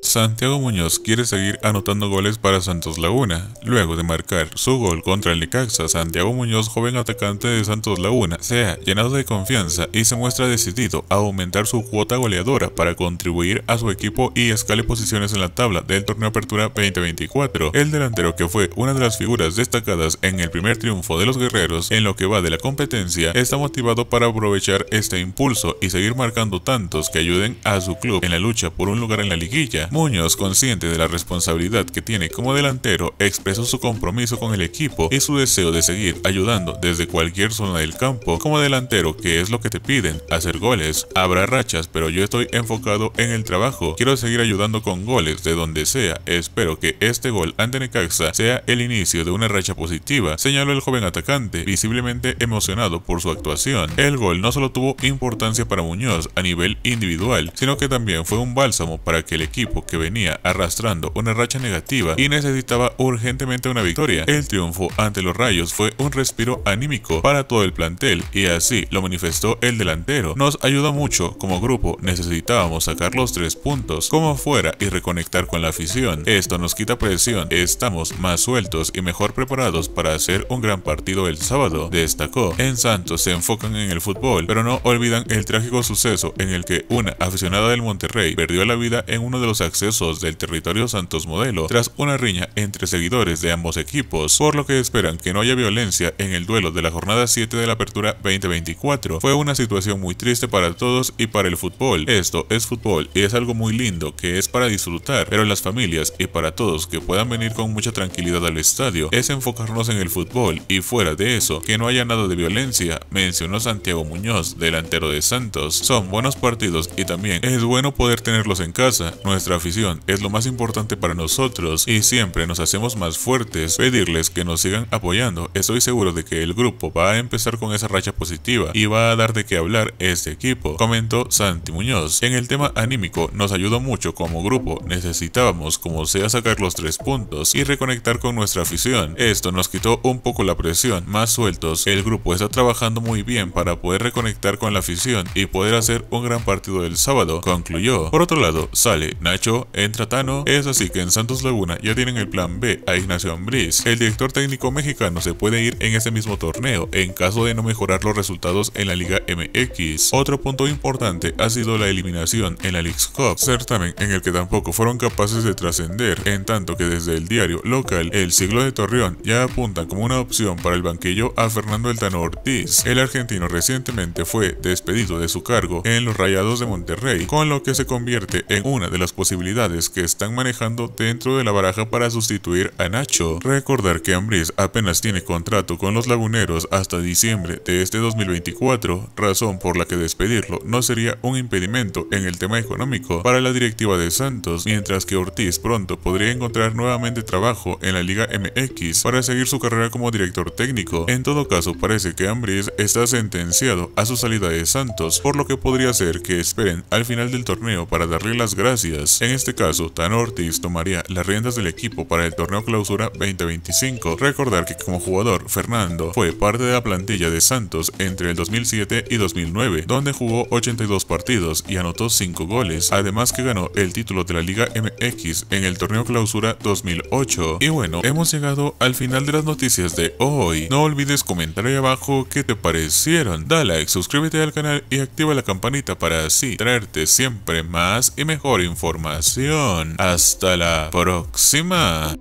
Santiago Muñoz quiere seguir anotando goles para Santos Laguna. Luego de marcar su gol contra el Necaxa, Santiago Muñoz, joven atacante de Santos Laguna, se ha llenado de confianza y se muestra decidido a aumentar su cuota goleadora para contribuir a su equipo y escale posiciones en la tabla del torneo Apertura 2024. El delantero que fue una de las figuras destacadas en el primer triunfo de los guerreros en lo que va de la competencia, está motivado para aprovechar este impulso y seguir marcando tantos que ayuden a su club en la lucha por un lugar en la liguilla. Muñoz, consciente de la responsabilidad que tiene como delantero, expresó su compromiso con el equipo y su deseo de seguir ayudando desde cualquier zona del campo como delantero, que es lo que te piden, hacer goles. Habrá rachas, pero yo estoy enfocado en el trabajo. Quiero seguir ayudando con goles de donde sea. Espero que este gol ante Necaxa sea el inicio de una racha positiva, señaló el joven atacante, visiblemente emocionado por su actuación. El gol no solo tuvo importancia para Muñoz a nivel individual, sino que también fue un bálsamo para que el equipo que venía arrastrando una racha negativa y necesitaba urgentemente una victoria. El triunfo ante los Rayos fue un respiro anímico para todo el plantel y así lo manifestó el delantero. Nos ayuda mucho como grupo, necesitábamos sacar los tres puntos como fuera y reconectar con la afición. Esto nos quita presión, estamos más sueltos y mejor preparados para hacer un gran partido el sábado, destacó. En Santos se enfocan en el fútbol, pero no olvidan el trágico suceso en el que una aficionada del Monterrey perdió la vida en uno de los accesos del territorio Santos Modelo tras una riña entre seguidores de ambos equipos, por lo que esperan que no haya violencia en el duelo de la jornada 7 de la apertura 2024. Fue una situación muy triste para todos y para el fútbol. Esto es fútbol y es algo muy lindo que es para disfrutar, pero las familias y para todos que puedan venir con mucha tranquilidad al estadio es enfocarnos en el fútbol y fuera de eso, que no haya nada de violencia, mencionó Santiago Muñoz, delantero de Santos. Son buenos partidos y también es bueno poder tenerlos en casa. Nuestra afición es lo más importante para nosotros y siempre nos hacemos más fuertes. Pedirles que nos sigan apoyando, estoy seguro de que el grupo va a empezar con esa racha positiva y va a dar de qué hablar este equipo, comentó Santi Muñoz. En el tema anímico nos ayudó mucho como grupo, necesitábamos como sea sacar los tres puntos y reconectar con nuestra afición. Esto nos quitó un poco la presión, más sueltos, el grupo está trabajando muy bien para poder reconectar con la afición y poder hacer un gran partido el sábado, concluyó. Por otro lado, sale Nacho en entra Tano. Es así que en Santos Laguna ya tienen el plan B a Ignacio Ambriz. El director técnico mexicano se puede ir en ese mismo torneo en caso de no mejorar los resultados en la Liga MX. Otro punto importante ha sido la eliminación en la League Cup, certamen en el que tampoco fueron capaces de trascender, en tanto que desde el diario local El Siglo de Torreón ya apunta como una opción para el banquillo a Fernando Eltano Ortiz. El argentino recientemente fue despedido de su cargo en los Rayados de Monterrey, con lo que se convierte en una de las posibilidades que están manejando dentro de la baraja para sustituir a Nacho. Recordar que Ambriz apenas tiene contrato con los laguneros hasta diciembre de este 2024, razón por la que despedirlo no sería un impedimento en el tema económico para la directiva de Santos, mientras que Ortiz pronto podría encontrar nuevamente trabajo en la Liga MX para seguir su carrera como director técnico. En todo caso, parece que Ambriz está sentenciado a su salida de Santos, por lo que podría ser que esperen al final del torneo para darle las gracias. En este caso, tan Ortiz tomaría las riendas del equipo para el torneo clausura 2025. Recordar que como jugador, Fernando fue parte de la plantilla de Santos entre el 2007 y 2009, donde jugó 82 partidos y anotó 5 goles, además que ganó el título de la Liga MX en el torneo clausura 2008. Y bueno, hemos llegado al final de las noticias de hoy. No olvides comentar ahí abajo qué te parecieron. Da like, suscríbete al canal y activa la campanita para así traerte siempre más y mejor información. Hasta la próxima.